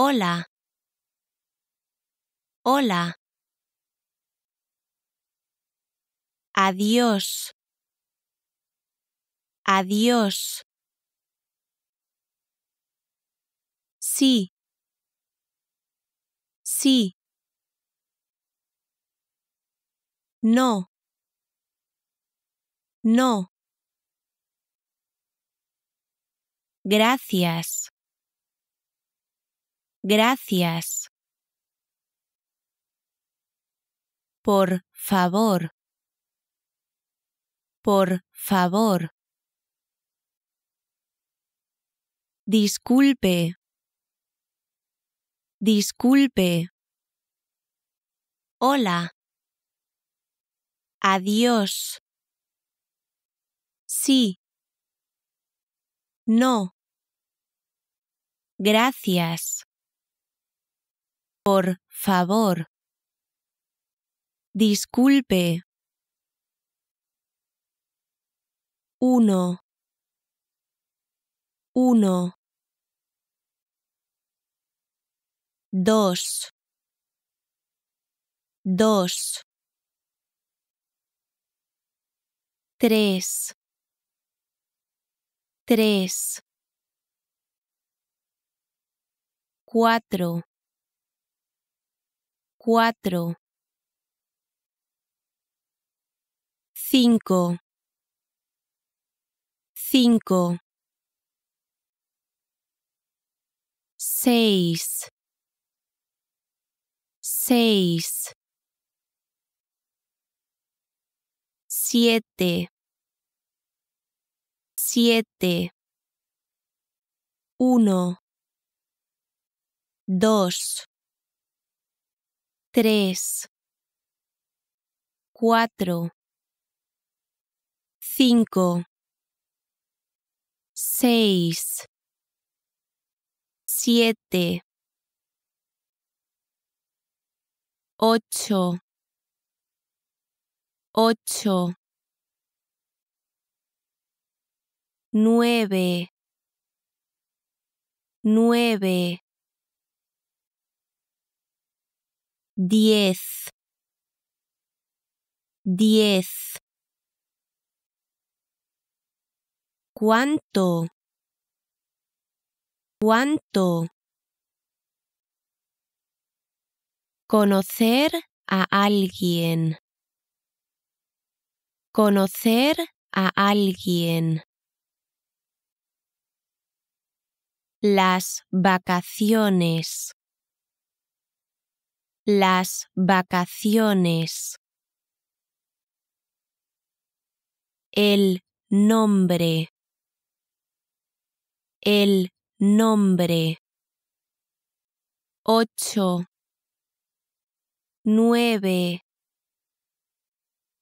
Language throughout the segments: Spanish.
Hola. Hola. Adiós. Adiós. Sí. Sí. No. No. Gracias. Gracias. Por favor. Por favor. Disculpe. Disculpe. Hola. Adiós. Sí. No. Gracias. Por favor. Disculpe. Uno. Uno. Dos. Dos. Tres. Tres. Cuatro. 4 5 5 6 6 7 7 1 2 3, 4, 5, 6, 7, 8, 8, 9, 9, diez, diez. ¿Cuánto? ¿Cuánto? Conocer a alguien. Conocer a alguien. Las vacaciones las vacaciones. El nombre. El nombre. Ocho. Nueve.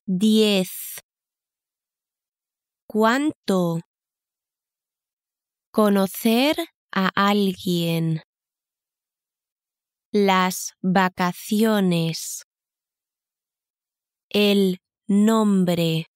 Diez. ¿Cuánto? Conocer a alguien las vacaciones, el nombre,